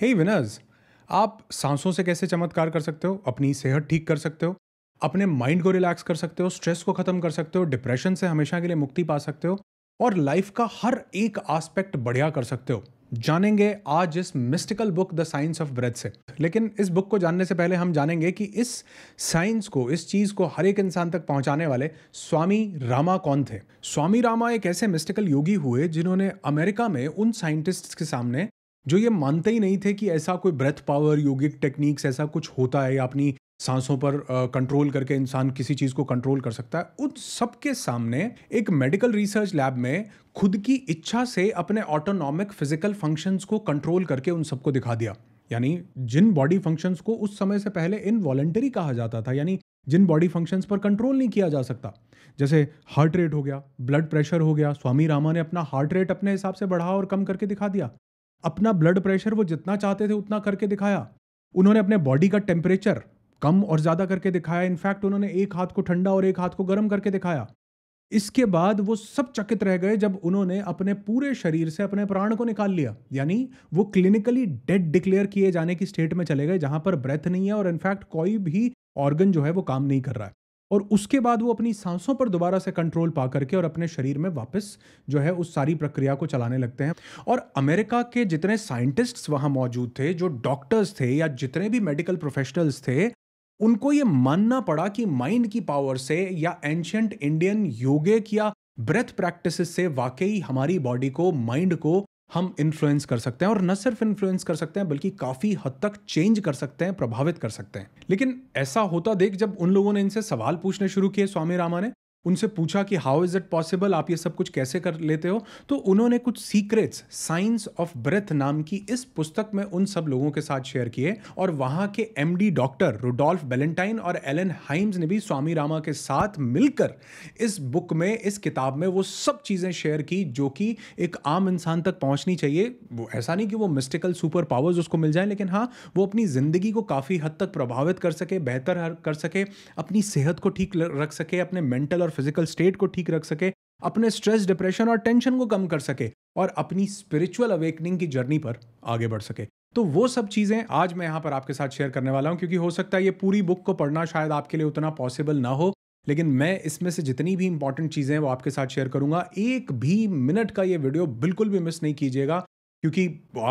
हे hey winners आप सांसों से कैसे चमत्कार कर सकते हो अपनी सेहत ठीक कर सकते हो अपने माइंड को रिलैक्स कर सकते हो स्ट्रेस को खत्म कर सकते हो डिप्रेशन से हमेशा के लिए मुक्ति पा सकते हो और लाइफ का हर एक आस्पेक्ट बढ़िया कर सकते हो जानेंगे आज इस mystical book the science of breath से लेकिन इस बुक को जानने से पहले हम जानेंगे कि इस साइंस को इस चीज़ को हर एक इंसान तक पहुंचाने वाले स्वामी रामा कौन थे स्वामी रामा एक ऐसे मिस्टिकल योगी हुए जिन्होंने अमेरिका में उन साइंटिस्ट्स के सामने जो ये मानते ही नहीं थे कि ऐसा कोई ब्रेथ पावर योगिक टेक्निक्स ऐसा कुछ होता है या अपनी सांसों पर कंट्रोल करके इंसान किसी चीज़ को कंट्रोल कर सकता है उन सबके सामने एक मेडिकल रिसर्च लैब में खुद की इच्छा से अपने ऑटोनॉमिक फिजिकल फंक्शंस को कंट्रोल करके उन सबको दिखा दिया यानी जिन बॉडी फंक्शंस को उस समय से पहले इनवॉलेंटरी कहा जाता था यानी जिन बॉडी फंक्शंस पर कंट्रोल नहीं किया जा सकता जैसे हार्ट रेट हो गया ब्लड प्रेशर हो गया स्वामी रामा ने अपना हार्ट रेट अपने हिसाब से बढ़ा और कम करके दिखा दिया अपना ब्लड प्रेशर वो जितना चाहते थे उतना करके दिखाया उन्होंने अपने बॉडी का टेम्परेचर कम और ज़्यादा करके दिखाया इनफैक्ट उन्होंने एक हाथ को ठंडा और एक हाथ को गर्म करके दिखाया इसके बाद वो सब चकित रह गए जब उन्होंने अपने पूरे शरीर से अपने प्राण को निकाल लिया यानी वो क्लिनिकली डेड डिक्लेयर किए जाने की स्टेट में चले गए जहां पर ब्रेथ नहीं है और इनफैक्ट कोई भी ऑर्गन जो है वो काम नहीं कर रहा है और उसके बाद वो अपनी सांसों पर दोबारा से कंट्रोल पा करके और अपने शरीर में वापस जो है उस सारी प्रक्रिया को चलाने लगते हैं और अमेरिका के जितने साइंटिस्ट्स वहाँ मौजूद थे जो डॉक्टर्स थे या जितने भी मेडिकल प्रोफेशनल्स थे उनको ये मानना पड़ा कि माइंड की पावर से या एंशंट इंडियन योगे या ब्रेथ प्रैक्टिस से वाकई हमारी बॉडी को माइंड को हम इन्फ्लुएंस कर सकते हैं और न सिर्फ इन्फ्लुएंस कर सकते हैं बल्कि काफ़ी हद तक चेंज कर सकते हैं प्रभावित कर सकते हैं लेकिन ऐसा होता देख जब उन लोगों ने इनसे सवाल पूछने शुरू किए स्वामी रामा ने उनसे पूछा कि हाउ इज़ इट पॉसिबल आप ये सब कुछ कैसे कर लेते हो तो उन्होंने कुछ सीक्रेट्स साइंस ऑफ ब्रेथ नाम की इस पुस्तक में उन सब लोगों के साथ शेयर किए और वहाँ के एम डॉक्टर रोडोल्फ बेलेंटाइन और एलन हाइम्स ने भी स्वामी रामा के साथ मिलकर इस बुक में इस किताब में वो सब चीज़ें शेयर की जो कि एक आम इंसान तक पहुँचनी चाहिए वो ऐसा नहीं कि वो मिस्टिकल सुपर पावर्स उसको मिल जाए लेकिन हाँ वो अपनी ज़िंदगी को काफ़ी हद तक प्रभावित कर सके बेहतर कर सके अपनी सेहत को ठीक रख सके अपने मेंटल और फिजिकल स्टेट को ठीक रख सके अपने स्ट्रेस डिप्रेशन और टेंशन को कम कर सके और अपनी स्पिरिचुअल अवेकनिंग की जर्नी पर आगे बढ़ सके तो वो सब चीज़ें आज मैं यहां पर आपके साथ शेयर करने वाला हूं क्योंकि हो सकता है ये पूरी बुक को पढ़ना शायद आपके लिए उतना पॉसिबल ना हो लेकिन मैं इसमें से जितनी भी इंपॉर्टेंट चीज़ें हैं वो आपके साथ शेयर करूंगा एक भी मिनट का ये वीडियो बिल्कुल भी मिस नहीं कीजिएगा क्योंकि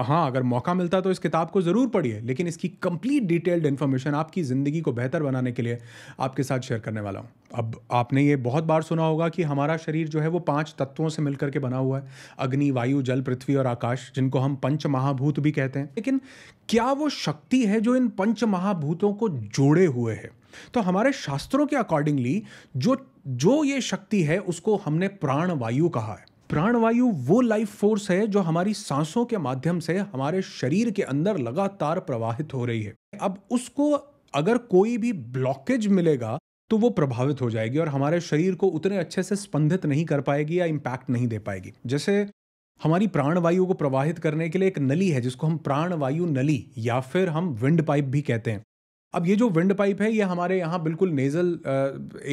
हाँ अगर मौका मिलता तो इस किताब को ज़रूर पढ़िए लेकिन इसकी कंप्लीट डिटेल्ड इन्फॉर्मेशन आपकी ज़िंदगी को बेहतर बनाने के लिए आपके साथ शेयर करने वाला हूँ अब आपने ये बहुत बार सुना होगा कि हमारा शरीर जो है वो पांच तत्वों से मिलकर के बना हुआ है अग्नि वायु जल पृथ्वी और आकाश जिनको हम पंच महाभूत भी कहते हैं लेकिन क्या वो शक्ति है जो इन पंच महाभूतों को जोड़े हुए है तो हमारे शास्त्रों के अकॉर्डिंगली जो जो ये शक्ति है उसको हमने प्राण वायु कहा है प्राणवायु वो लाइफ फोर्स है जो हमारी सांसों के माध्यम से हमारे शरीर के अंदर लगातार प्रवाहित हो रही है अब उसको अगर कोई भी ब्लॉकेज मिलेगा तो वो प्रभावित हो जाएगी और हमारे शरीर को उतने अच्छे से स्पंदित नहीं कर पाएगी या इम्पैक्ट नहीं दे पाएगी जैसे हमारी प्राणवायु को प्रवाहित करने के लिए एक नली है जिसको हम प्राणवायु नली या फिर हम विंड पाइप भी कहते हैं अब ये जो विंड पाइप है ये हमारे यहाँ बिल्कुल नेज़ल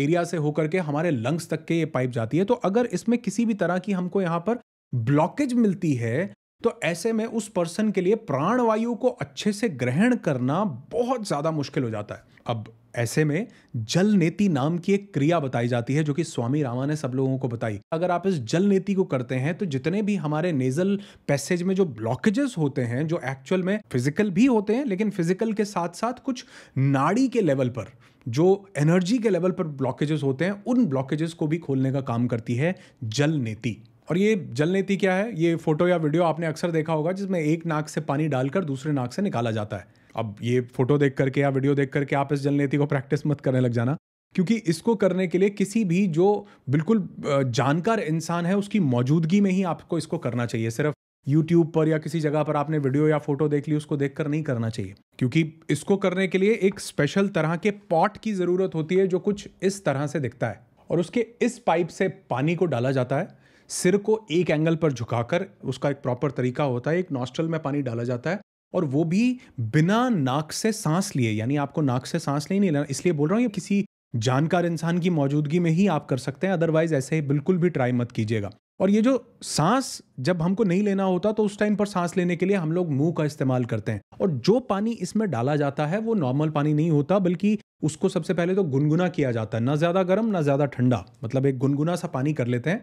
एरिया से होकर के हमारे लंग्स तक के ये पाइप जाती है तो अगर इसमें किसी भी तरह की हमको यहाँ पर ब्लॉकेज मिलती है तो ऐसे में उस पर्सन के लिए प्राणवायु को अच्छे से ग्रहण करना बहुत ज़्यादा मुश्किल हो जाता है अब ऐसे में जल नेति नाम की एक क्रिया बताई जाती है जो कि स्वामी रामा ने सब लोगों को बताई अगर आप इस जल नेति को करते हैं तो जितने भी हमारे नेजल पैसेज में जो ब्लॉकेजेस होते हैं जो एक्चुअल में फिजिकल भी होते हैं लेकिन फिजिकल के साथ साथ कुछ नाड़ी के लेवल पर जो एनर्जी के लेवल पर ब्लॉकेजेस होते हैं उन ब्लॉकेजेस को भी खोलने का काम करती है जल नेति और ये जल नीति क्या है ये फोटो या वीडियो आपने अक्सर देखा होगा जिसमें एक नाक से पानी डालकर दूसरे नाक से निकाला जाता है अब ये फोटो देख करके या वीडियो देख करके आप इस जलनेति को प्रैक्टिस मत करने लग जाना क्योंकि इसको करने के लिए किसी भी जो बिल्कुल जानकार इंसान है उसकी मौजूदगी में ही आपको इसको करना चाहिए सिर्फ यूट्यूब पर या किसी जगह पर आपने वीडियो या फोटो देख ली उसको देखकर नहीं करना चाहिए क्योंकि इसको करने के लिए एक स्पेशल तरह के पॉट की ज़रूरत होती है जो कुछ इस तरह से दिखता है और उसके इस पाइप से पानी को डाला जाता है सिर को एक एंगल पर झुकाकर उसका एक प्रॉपर तरीका होता है एक नॉस्ट्रल में पानी डाला जाता है और वो भी बिना नाक से सांस लिए यानी आपको नाक से सांस नहीं लेना इसलिए बोल रहा हूँ ये किसी जानकार इंसान की मौजूदगी में ही आप कर सकते हैं अदरवाइज ऐसे ही बिल्कुल भी ट्राई मत कीजिएगा और ये जो सांस जब हमको नहीं लेना होता तो उस टाइम पर सांस लेने के लिए हम लोग मुंह का इस्तेमाल करते हैं और जो पानी इसमें डाला जाता है वो नॉर्मल पानी नहीं होता बल्कि उसको सबसे पहले तो गुनगुना किया जाता है ना ज़्यादा गर्म ना ज़्यादा ठंडा मतलब एक गुनगुना सा पानी कर लेते हैं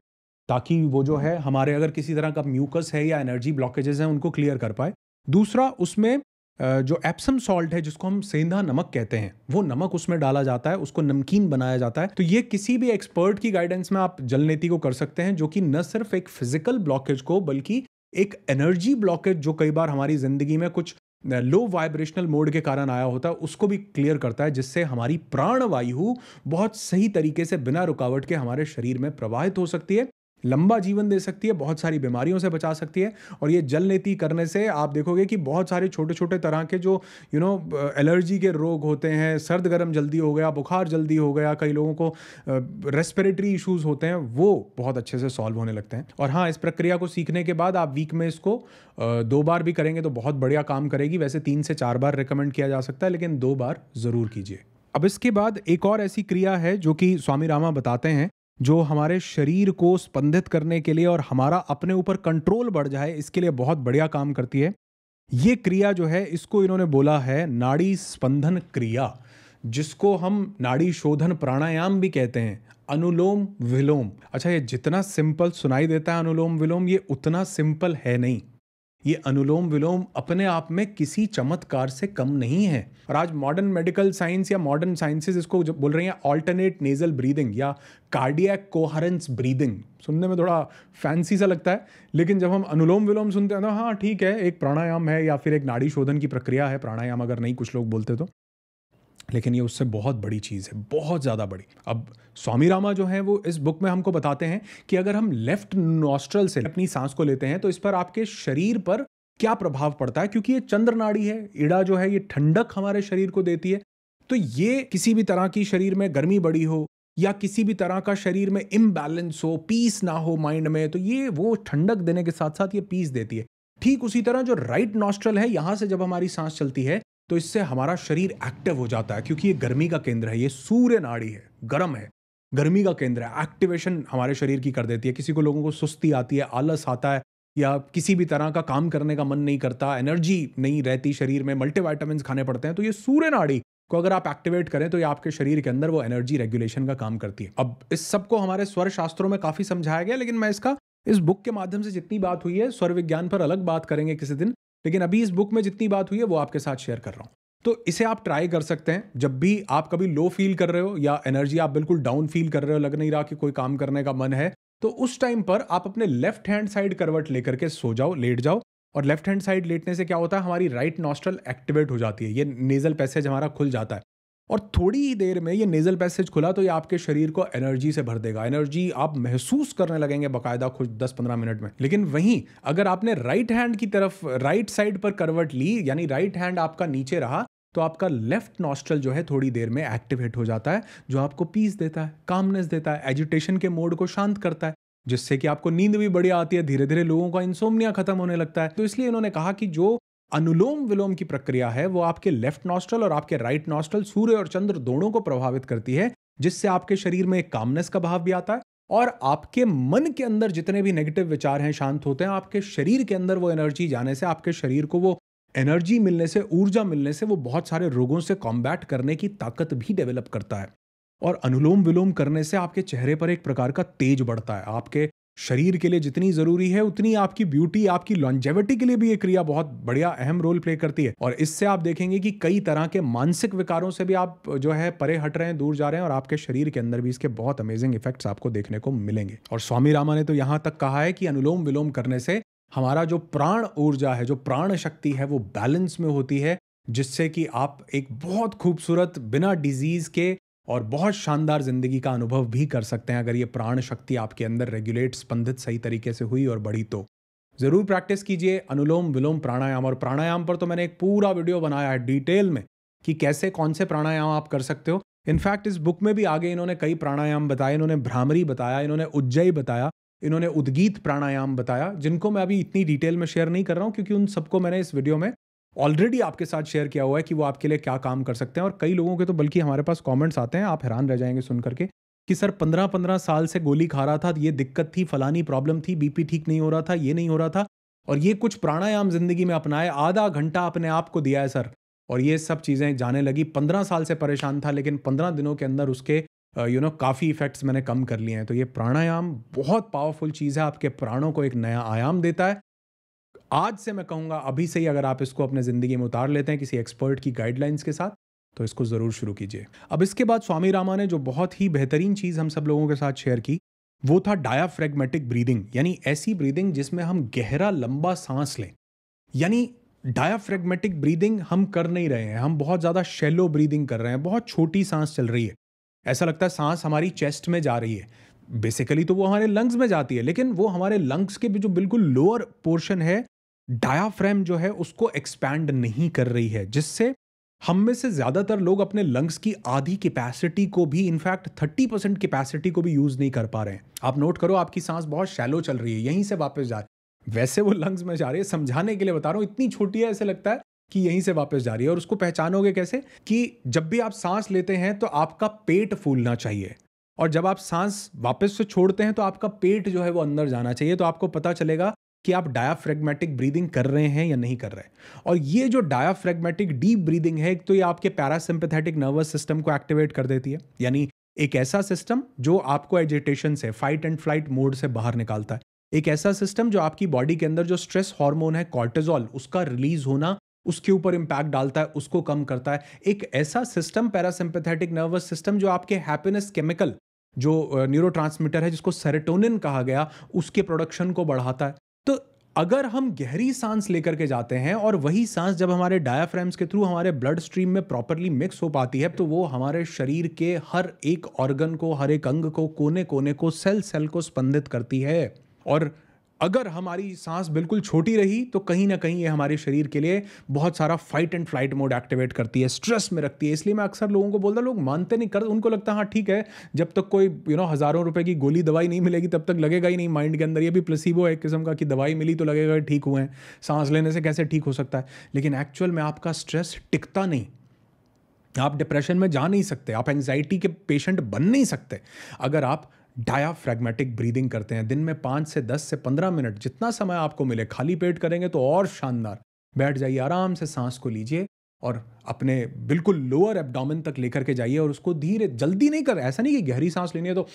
ताकि वो जो है हमारे अगर किसी तरह का म्यूकस है या एनर्जी ब्लॉकेजेस हैं उनको क्लियर कर पाए दूसरा उसमें जो एप्सम सॉल्ट है जिसको हम सेंधा नमक कहते हैं वो नमक उसमें डाला जाता है उसको नमकीन बनाया जाता है तो ये किसी भी एक्सपर्ट की गाइडेंस में आप नीति को कर सकते हैं जो कि न सिर्फ एक फिजिकल ब्लॉकेज को बल्कि एक एनर्जी ब्लॉकेज जो कई बार हमारी जिंदगी में कुछ लो वाइब्रेशनल मोड के कारण आया होता है उसको भी क्लियर करता है जिससे हमारी प्राणवायु बहुत सही तरीके से बिना रुकावट के हमारे शरीर में प्रवाहित हो सकती है लंबा जीवन दे सकती है बहुत सारी बीमारियों से बचा सकती है और ये जल नीति करने से आप देखोगे कि बहुत सारे छोटे छोटे तरह के जो यू नो एलर्जी के रोग होते हैं सर्द गर्म जल्दी हो गया बुखार जल्दी हो गया कई लोगों को रेस्पिरेटरी इश्यूज होते हैं वो बहुत अच्छे से सॉल्व होने लगते हैं और हाँ इस प्रक्रिया को सीखने के बाद आप वीक में इसको दो बार भी करेंगे तो बहुत बढ़िया काम करेगी वैसे तीन से चार बार रिकमेंड किया जा सकता है लेकिन दो बार ज़रूर कीजिए अब इसके बाद एक और ऐसी क्रिया है जो कि स्वामी रामा बताते हैं जो हमारे शरीर को स्पंदित करने के लिए और हमारा अपने ऊपर कंट्रोल बढ़ जाए इसके लिए बहुत बढ़िया काम करती है ये क्रिया जो है इसको इन्होंने बोला है नाड़ी स्पंदन क्रिया जिसको हम नाड़ी शोधन प्राणायाम भी कहते हैं अनुलोम विलोम अच्छा ये जितना सिंपल सुनाई देता है अनुलोम विलोम ये उतना सिंपल है नहीं ये अनुलोम विलोम अपने आप में किसी चमत्कार से कम नहीं है और आज मॉडर्न मेडिकल साइंस या मॉडर्न साइंसेज इसको जब बोल रही हैं ऑल्टरनेट नेजल ब्रीदिंग या कार्डियक कोहरेंस ब्रीदिंग सुनने में थोड़ा फैंसी सा लगता है लेकिन जब हम अनुलोम विलोम सुनते हैं ना तो हाँ ठीक है एक प्राणायाम है या फिर एक नाड़ी शोधन की प्रक्रिया है प्राणायाम अगर नहीं कुछ लोग बोलते तो लेकिन ये उससे बहुत बड़ी चीज़ है बहुत ज़्यादा बड़ी अब स्वामी रामा जो है वो इस बुक में हमको बताते हैं कि अगर हम लेफ्ट नॉस्ट्रल से अपनी सांस को लेते हैं तो इस पर आपके शरीर पर क्या प्रभाव पड़ता है क्योंकि ये चंद्रनाड़ी है ईड़ा जो है ये ठंडक हमारे शरीर को देती है तो ये किसी भी तरह की शरीर में गर्मी बड़ी हो या किसी भी तरह का शरीर में इम्बैलेंस हो पीस ना हो माइंड में तो ये वो ठंडक देने के साथ साथ ये पीस देती है ठीक उसी तरह जो राइट नॉस्ट्रल है यहाँ से जब हमारी सांस चलती है तो इससे हमारा शरीर एक्टिव हो जाता है क्योंकि ये गर्मी का केंद्र है ये सूर्य नाड़ी है गर्म है गर्मी का केंद्र है एक्टिवेशन हमारे शरीर की कर देती है किसी को लोगों को सुस्ती आती है आलस आता है या किसी भी तरह का काम करने का मन नहीं करता एनर्जी नहीं रहती शरीर में मल्टीवाइटामिन खाने पड़ते हैं तो ये सूर्य नाड़ी को अगर आप एक्टिवेट करें तो ये आपके शरीर के अंदर वो एनर्जी रेगुलेशन का काम करती है अब इस सबको हमारे स्वर शास्त्रों में काफ़ी समझाया गया लेकिन मैं इसका इस बुक के माध्यम से जितनी बात हुई है स्वर विज्ञान पर अलग बात करेंगे किसी दिन लेकिन अभी इस बुक में जितनी बात हुई है वो आपके साथ शेयर कर रहा हूँ तो इसे आप ट्राई कर सकते हैं जब भी आप कभी लो फील कर रहे हो या एनर्जी आप बिल्कुल डाउन फील कर रहे हो लग नहीं रहा कि कोई काम करने का मन है तो उस टाइम पर आप अपने लेफ्ट हैंड साइड करवट लेकर के सो जाओ लेट जाओ और लेफ्ट हैंड साइड लेटने से क्या होता है हमारी राइट नॉस्ट्रल एक्टिवेट हो जाती है ये नेजल पैसेज हमारा खुल जाता है और थोड़ी ही देर में ये नेज़ल पैसेज खुला तो ये आपके शरीर को एनर्जी से भर देगा एनर्जी आप महसूस करने लगेंगे बाकायदा खुद दस पंद्रह मिनट में लेकिन वहीं अगर आपने राइट हैंड की तरफ राइट साइड पर करवट ली यानी राइट हैंड आपका नीचे रहा तो आपका लेफ्ट नॉस्ट्रल जो है थोड़ी देर में एक्टिवेट हो जाता है जो आपको पीस देता है कामनेस देता है एजुटेशन के मोड को शांत करता है जिससे कि आपको नींद भी बढ़िया आती है धीरे धीरे लोगों का इंसोमनिया खत्म होने लगता है तो इसलिए इन्होंने कहा कि जो अनुलोम विलोम की प्रक्रिया है वो आपके लेफ्ट नॉस्ट्रल और आपके राइट नॉस्ट्रल सूर्य और चंद्र दोनों को प्रभावित करती है जिससे आपके शरीर में एक कामनेस का भाव भी आता है और आपके मन के अंदर जितने भी नेगेटिव विचार हैं शांत होते हैं आपके शरीर के अंदर वो एनर्जी जाने से आपके शरीर को वो एनर्जी मिलने से ऊर्जा मिलने से वो बहुत सारे रोगों से कॉम्बैट करने की ताकत भी डेवलप करता है और अनुलोम विलोम करने से आपके चेहरे पर एक प्रकार का तेज बढ़ता है आपके शरीर के लिए जितनी जरूरी है उतनी आपकी ब्यूटी आपकी लॉन्जेविटी के लिए भी ये क्रिया बहुत बढ़िया अहम रोल प्ले करती है और इससे आप देखेंगे कि कई तरह के मानसिक विकारों से भी आप जो है परे हट रहे हैं दूर जा रहे हैं और आपके शरीर के अंदर भी इसके बहुत अमेजिंग इफेक्ट्स आपको देखने को मिलेंगे और स्वामी रामा ने तो यहां तक कहा है कि अनुलोम विलोम करने से हमारा जो प्राण ऊर्जा है जो प्राण शक्ति है वो बैलेंस में होती है जिससे कि आप एक बहुत खूबसूरत बिना डिजीज के और बहुत शानदार ज़िंदगी का अनुभव भी कर सकते हैं अगर ये प्राण शक्ति आपके अंदर रेगुलेट स्पंदित सही तरीके से हुई और बढ़ी तो ज़रूर प्रैक्टिस कीजिए अनुलोम विलोम प्राणायाम और प्राणायाम पर तो मैंने एक पूरा वीडियो बनाया है डिटेल में कि कैसे कौन से प्राणायाम आप कर सकते हो इनफैक्ट इस बुक में भी आगे इन्होंने कई प्राणायाम बताए इन्होंने भ्रामरी बताया इन्होंने उज्जयी बताया इन्होंने उद्गीत प्राणायाम बताया जिनको मैं अभी इतनी डिटेल में शेयर नहीं कर रहा हूँ क्योंकि उन सबको मैंने इस वीडियो में ऑलरेडी आपके साथ शेयर किया हुआ है कि वो आपके लिए क्या काम कर सकते हैं और कई लोगों के तो बल्कि हमारे पास कॉमेंट्स आते हैं आप हैरान रह जाएंगे सुन करके कि सर पंद्रह पंद्रह साल से गोली खा रहा था ये दिक्कत थी फलानी प्रॉब्लम थी बीपी ठीक नहीं हो रहा था ये नहीं हो रहा था और ये कुछ प्राणायाम जिंदगी में अपनाए आधा घंटा अपने आप को दिया है सर और ये सब चीज़ें जाने लगी पंद्रह साल से परेशान था लेकिन पंद्रह दिनों के अंदर उसके यू नो काफ़ी इफेक्ट्स मैंने कम कर लिए हैं तो ये प्राणायाम बहुत पावरफुल चीज़ है आपके प्राणों को एक नया आयाम देता है आज से मैं कहूँगा अभी से ही अगर आप इसको अपने ज़िंदगी में उतार लेते हैं किसी एक्सपर्ट की गाइडलाइंस के साथ तो इसको ज़रूर शुरू कीजिए अब इसके बाद स्वामी रामा ने जो बहुत ही बेहतरीन चीज़ हम सब लोगों के साथ शेयर की वो था डायाफ्रेगमेटिक ब्रीदिंग यानी ऐसी ब्रीदिंग जिसमें हम गहरा लंबा सांस लें यानी डायाफ्रेगमेटिक ब्रीदिंग हम कर नहीं रहे हैं हम बहुत ज़्यादा शेलो ब्रीदिंग कर रहे हैं बहुत छोटी सांस चल रही है ऐसा लगता है सांस हमारी चेस्ट में जा रही है बेसिकली तो वो हमारे लंग्स में जाती है लेकिन वो हमारे लंग्स के भी जो बिल्कुल लोअर पोर्शन है डायाफ्रेम जो है उसको एक्सपैंड नहीं कर रही है जिससे हम में से ज़्यादातर लोग अपने लंग्स की आधी कैपेसिटी को भी इनफैक्ट 30 परसेंट कैपेसिटी को भी यूज़ नहीं कर पा रहे हैं आप नोट करो आपकी सांस बहुत शैलो चल रही है यहीं से वापस जा रही है वैसे वो लंग्स में जा रही है समझाने के लिए बता रहा हूँ इतनी छोटी है ऐसे लगता है कि यहीं से वापस जा रही है और उसको पहचानोगे कैसे कि जब भी आप सांस लेते हैं तो आपका पेट फूलना चाहिए और जब आप सांस वापस से छोड़ते हैं तो आपका पेट जो है वो अंदर जाना चाहिए तो आपको पता चलेगा कि आप डायाफ्रेगमेटिक ब्रीदिंग कर रहे हैं या नहीं कर रहे और ये जो डायाफ्रेगमेटिक डीप ब्रीदिंग है एक तो ये आपके पैरासिम्पथेटिक नर्वस सिस्टम को एक्टिवेट कर देती है यानी एक ऐसा सिस्टम जो आपको एजिटेशन से फाइट एंड फ्लाइट मोड से बाहर निकालता है एक ऐसा सिस्टम जो आपकी बॉडी के अंदर जो स्ट्रेस हार्मोन है कॉर्टेजॉल उसका रिलीज होना उसके ऊपर इम्पैक्ट डालता है उसको कम करता है एक ऐसा सिस्टम पैरासिम्पथेटिक नर्वस सिस्टम जो आपके हैप्पीनेस केमिकल जो न्यूरो है जिसको सेरेटोनिन कहा गया उसके प्रोडक्शन को बढ़ाता है अगर हम गहरी सांस लेकर के जाते हैं और वही सांस जब हमारे डायाफ्राम्स के थ्रू हमारे ब्लड स्ट्रीम में प्रॉपरली मिक्स हो पाती है तो वो हमारे शरीर के हर एक ऑर्गन को हर एक अंग को कोने कोने को सेल सेल को स्पंदित करती है और अगर हमारी सांस बिल्कुल छोटी रही तो कहीं ना कहीं ये हमारे शरीर के लिए बहुत सारा fight and flight mode activate करती है स्ट्रेस में रखती है इसलिए मैं अक्सर लोगों को बोलता लोग मानते नहीं कर उनको लगता हाँ ठीक है जब तक कोई यू नो हज़ारों रुपए की गोली दवाई नहीं मिलेगी तब तक लगेगा ही नहीं माइंड के अंदर ये भी प्लसीबो है एक किस्म का कि दवाई मिली तो लगेगा ठीक हुए हैं सांस लेने से कैसे ठीक हो सकता है लेकिन एक्चुअल में आपका स्ट्रेस टिकता नहीं आप डिप्रेशन में जा नहीं सकते आप एंग्जाइटी के पेशेंट बन नहीं सकते अगर आप डायाफ्रेगमेटिक ब्रीदिंग करते हैं दिन में पाँच से दस से पंद्रह मिनट जितना समय आपको मिले खाली पेट करेंगे तो और शानदार बैठ जाइए आराम से सांस को लीजिए और अपने बिल्कुल लोअर एब्डोमेन तक लेकर के जाइए और उसको धीरे जल्दी नहीं कर ऐसा नहीं कि गहरी सांस लेनी है तो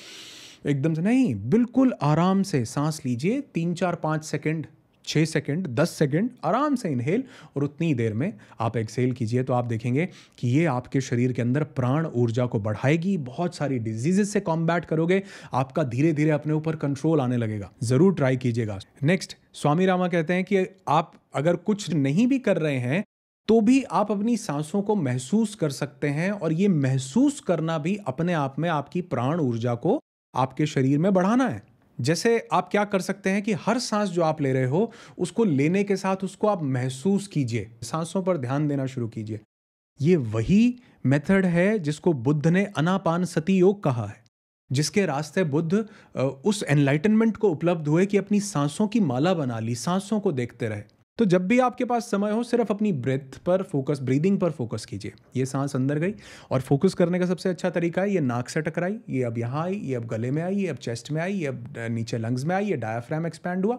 एकदम से नहीं बिल्कुल आराम से सांस लीजिए तीन चार पाँच सेकेंड छः सेकेंड दस सेकेंड आराम से इनहेल और उतनी देर में आप एक्सेल कीजिए तो आप देखेंगे कि ये आपके शरीर के अंदर प्राण ऊर्जा को बढ़ाएगी बहुत सारी डिजीजेज से कॉम्बैट करोगे आपका धीरे धीरे अपने ऊपर कंट्रोल आने लगेगा ज़रूर ट्राई कीजिएगा नेक्स्ट स्वामी रामा कहते हैं कि आप अगर कुछ नहीं भी कर रहे हैं तो भी आप अपनी सांसों को महसूस कर सकते हैं और ये महसूस करना भी अपने आप में आपकी प्राण ऊर्जा को आपके शरीर में बढ़ाना है जैसे आप क्या कर सकते हैं कि हर सांस जो आप ले रहे हो उसको लेने के साथ उसको आप महसूस कीजिए सांसों पर ध्यान देना शुरू कीजिए ये वही मेथड है जिसको बुद्ध ने अनापान सती योग कहा है जिसके रास्ते बुद्ध उस एनलाइटनमेंट को उपलब्ध हुए कि अपनी सांसों की माला बना ली सांसों को देखते रहे तो जब भी आपके पास समय हो सिर्फ अपनी ब्रेथ पर फोकस ब्रीदिंग पर फोकस कीजिए ये सांस अंदर गई और फोकस करने का सबसे अच्छा तरीका है ये नाक से टकराई ये अब यहाँ आई ये अब गले में आई ये अब चेस्ट में आई ये अब नीचे लंग्स में आई ये डायाफ्राम एक्सपैंड हुआ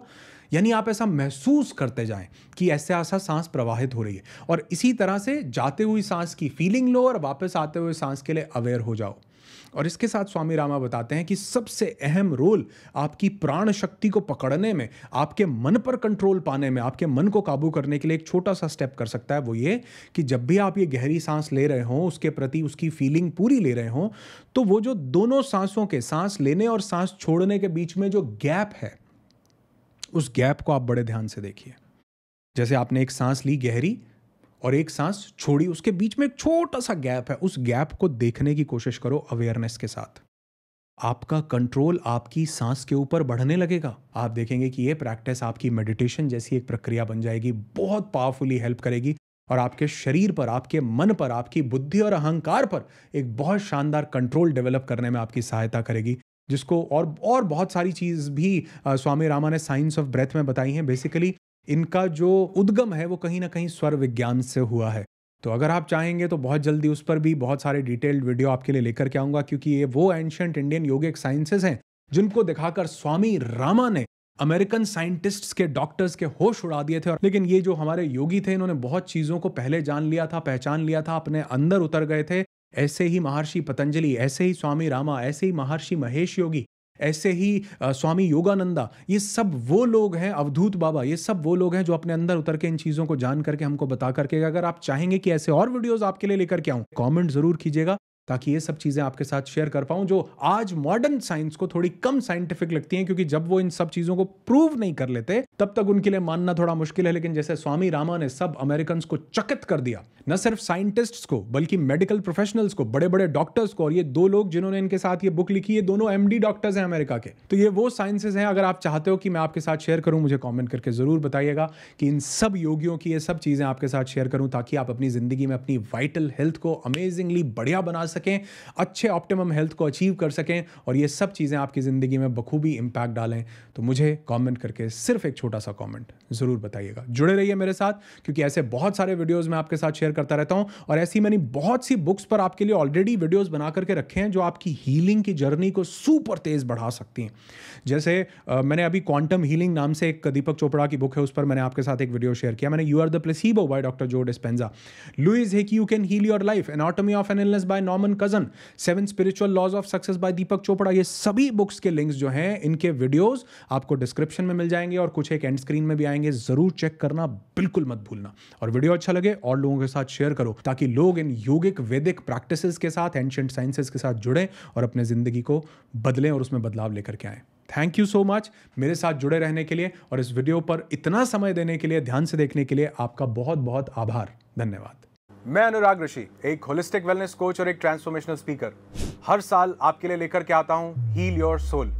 यानी आप ऐसा महसूस करते जाएं कि ऐसे ऐसा सांस प्रवाहित हो रही है और इसी तरह से जाते हुई सांस की फीलिंग लो और वापस आते हुए सांस के लिए अवेयर हो जाओ और इसके साथ स्वामी रामा बताते हैं कि सबसे अहम रोल आपकी प्राण शक्ति को पकड़ने में आपके मन पर कंट्रोल पाने में आपके मन को काबू करने के लिए एक छोटा सा स्टेप कर सकता है वो ये कि जब भी आप ये गहरी सांस ले रहे हों उसके प्रति उसकी फीलिंग पूरी ले रहे हों तो वो जो दोनों सांसों के सांस लेने और सांस छोड़ने के बीच में जो गैप है उस गैप को आप बड़े ध्यान से देखिए जैसे आपने एक सांस ली गहरी और एक सांस छोड़ी उसके बीच में एक छोटा सा गैप है उस गैप को देखने की कोशिश करो अवेयरनेस के साथ आपका कंट्रोल आपकी सांस के ऊपर बढ़ने लगेगा आप देखेंगे कि ये प्रैक्टिस आपकी मेडिटेशन जैसी एक प्रक्रिया बन जाएगी बहुत पावरफुली हेल्प करेगी और आपके शरीर पर आपके मन पर आपकी बुद्धि और अहंकार पर एक बहुत शानदार कंट्रोल डेवलप करने में आपकी सहायता करेगी जिसको और और बहुत सारी चीज़ भी आ, स्वामी रामा ने साइंस ऑफ ब्रेथ में बताई हैं बेसिकली इनका जो उद्गम है वो कहीं ना कहीं स्वर विज्ञान से हुआ है तो अगर आप चाहेंगे तो बहुत जल्दी उस पर भी बहुत सारे डिटेल्ड वीडियो आपके लिए लेकर के आऊँगा क्योंकि ये वो एंशंट इंडियन योगिक साइंसेज हैं जिनको दिखाकर स्वामी रामा ने अमेरिकन साइंटिस्ट्स के डॉक्टर्स के होश उड़ा दिए थे और लेकिन ये जो हमारे योगी थे इन्होंने बहुत चीज़ों को पहले जान लिया था पहचान लिया था अपने अंदर उतर गए थे ऐसे ही महर्षि पतंजलि ऐसे ही स्वामी रामा ऐसे ही महर्षि महेश योगी ऐसे ही स्वामी योगानंदा ये सब वो लोग हैं अवधूत बाबा ये सब वो लोग हैं जो अपने अंदर उतर के इन चीज़ों को जान करके हमको बता करके अगर आप चाहेंगे कि ऐसे और वीडियोज़ आपके लिए लेकर के आऊँ कॉमेंट ज़रूर कीजिएगा ताकि ये सब चीज़ें आपके साथ शेयर कर पाऊँ जो आज मॉडर्न साइंस को थोड़ी कम साइंटिफिक लगती हैं क्योंकि जब वो इन सब चीज़ों को प्रूव नहीं कर लेते तब तक उनके लिए मानना थोड़ा मुश्किल है लेकिन जैसे स्वामी रामा ने सब अमेरिकन को चकित कर दिया न सिर्फ साइंटिस्ट्स को बल्कि मेडिकल प्रोफेशनल्स को बड़े बड़े डॉक्टर्स को और ये दो लोग जिन्होंने इनके साथ ये बुक लिखी है दोनों एम डॉक्टर्स हैं अमेरिका के तो ये वो साइंसेज हैं अगर आप चाहते हो कि मैं आपके साथ शेयर करूँ मुझे कॉमेंट करके ज़रूर बताइएगा कि इन सब योगियों की ये सब चीज़ें आपके साथ शेयर करूँ ताकि आप अपनी ज़िंदगी में अपनी वाइटल हेल्थ को अमेजिंगली बढ़िया बना सकें सकें अच्छे ऑप्टिमम हेल्थ को अचीव कर सकें और ये सब चीज़ें आपकी ज़िंदगी में बखूबी इम्पैक्ट डालें तो मुझे कॉमेंट करके सिर्फ एक छोटा सा कॉमेंट ज़रूर बताइएगा जुड़े रहिए मेरे साथ क्योंकि ऐसे बहुत सारे वीडियोज़ मैं आपके साथ शेयर करता रहता हूँ और ऐसी मैंने बहुत सी बुक्स पर आपके लिए ऑलरेडी वीडियोज़ बना करके रखे हैं जो आपकी हीलिंग की जर्नी को सुपर तेज़ बढ़ा सकती हैं जैसे आ, मैंने अभी क्वांटम हीलिंग नाम से एक दीपक चोपड़ा की बुक है उस पर मैंने आपके साथ एक वीडियो शेयर किया मैंने you are the placebo by doctor Joe Dispenza Louise है कि you can heal your life anatomy of an illness by Norman common Cousins seven spiritual laws of success by Deepak Chopra ये सभी बुक्स के links जो हैं इनके वीडियोस आपको description में मिल जाएंगे और कुछ एक एंड स्क्रीन में भी आएंगे जरूर चेक करना बिल्कुल मत भूलना और वीडियो अच्छा लगे और लोगों के साथ शेयर करो ताकि लोग इन योगिक वैदिक प्रैक्टिस के साथ एंशियंट साइंसेस के साथ जुड़े और अपने ज़िंदगी को बदलें और उसमें बदलाव लेकर के आए थैंक यू सो मच मेरे साथ जुड़े रहने के लिए और इस वीडियो पर इतना समय देने के लिए ध्यान से देखने के लिए आपका बहुत बहुत आभार धन्यवाद मैं अनुराग ऋषि एक होलिस्टिक वेलनेस कोच और एक ट्रांसफॉर्मेशनल स्पीकर हर साल आपके लिए लेकर के आता हूँ हील योर सोल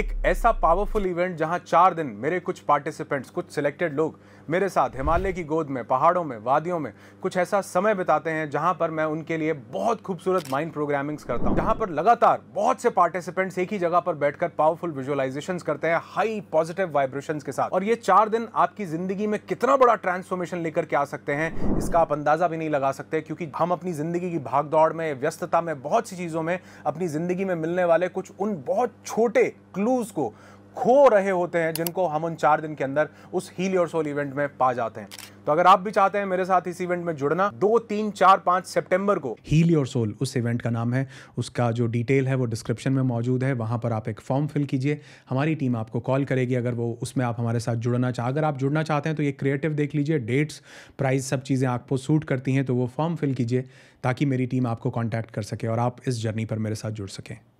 एक ऐसा पावरफुल इवेंट जहां चार दिन मेरे कुछ पार्टिसिपेंट्स कुछ सिलेक्टेड लोग मेरे साथ हिमालय की गोद में पहाड़ों में वादियों में कुछ ऐसा समय बिताते हैं जहां पर मैं उनके लिए बहुत खूबसूरत माइंड प्रोग्रामिंग्स करता हूं जहां पर लगातार बहुत से पार्टिसिपेंट्स एक ही जगह पर बैठकर पावरफुल विजुअलाइजेशन करते हैं हाई पॉजिटिव वाइब्रेशन के साथ और ये चार दिन आपकी जिंदगी में कितना बड़ा ट्रांसफॉर्मेशन लेकर के आ सकते हैं इसका आप अंदाजा भी नहीं लगा सकते क्योंकि हम अपनी जिंदगी की भागदौड़ में व्यस्तता में बहुत सी चीज़ों में अपनी जिंदगी में मिलने वाले कुछ उन बहुत छोटे क्लूज को खो रहे होते हैं जिनको हम उन चार दिन के अंदर उस हील और सोल इवेंट में पा जाते हैं तो अगर आप भी चाहते हैं मेरे साथ इस इवेंट में जुड़ना दो तीन चार पांच सितंबर को हील योर सोल उस इवेंट का नाम है उसका जो डिटेल है वो डिस्क्रिप्शन में मौजूद है वहां पर आप एक फॉर्म फिल कीजिए हमारी टीम आपको कॉल करेगी अगर वो उसमें आप हमारे साथ जुड़ना चाह अगर आप जुड़ना चाहते हैं तो ये क्रिएटिव देख लीजिए डेट्स प्राइस सब चीज़ें आपको सूट करती हैं तो वो फॉर्म फिल कीजिए ताकि मेरी टीम आपको कॉन्टैक्ट कर सके और आप इस जर्नी पर मेरे साथ जुड़ सकें